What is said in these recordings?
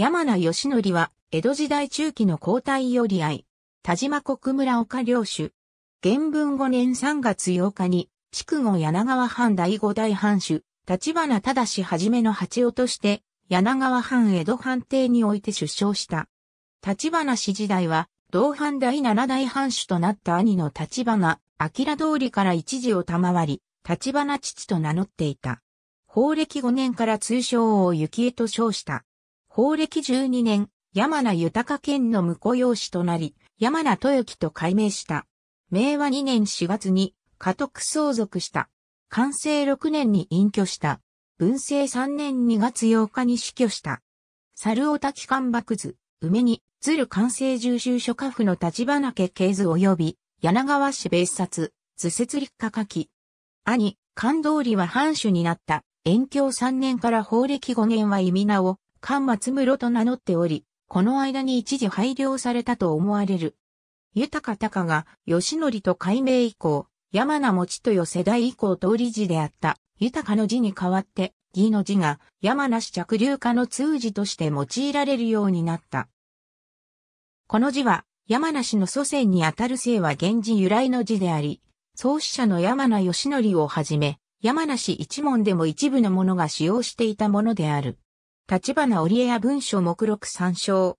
山名義則は、江戸時代中期の皇太よりい、田島国村岡領主。元文5年3月8日に、筑後柳川藩第五代藩主、立花忠はじめの八尾として、柳川藩江戸藩邸において出生した。立花氏時代は、同藩第七代藩主となった兄の立花、明通りから一時を賜り、立花父と名乗っていた。法暦5年から通称を雪江と称した。法暦12年、山名豊県の婿養子となり、山名豊樹と改名した。明和2年4月に家督相続した。完成6年に隠居した。文政3年2月8日に死去した。猿尾滝関白図、梅に、鶴関西重修書家府の立花家系図及び、柳川市別冊、図説立下書き。兄、関通りは藩主になった、延享3年から法暦5年は意味名を、関松室と名乗っており、この間に一時配慮されたと思われる。豊高が、義則と改名以降、山名持よ世代以降通り字であった、豊の字に代わって、義の字が、山名氏着流化の通字として用いられるようになった。この字は、山名氏の祖先にあたる姓は源氏由来の字であり、創始者の山名義則をはじめ、山名氏一門でも一部の者が使用していたものである。立花織屋文書目録参照。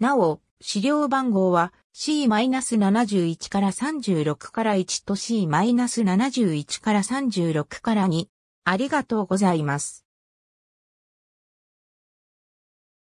なお、資料番号は C-71 から36から1と C-71 から36から2。ありがとうございます。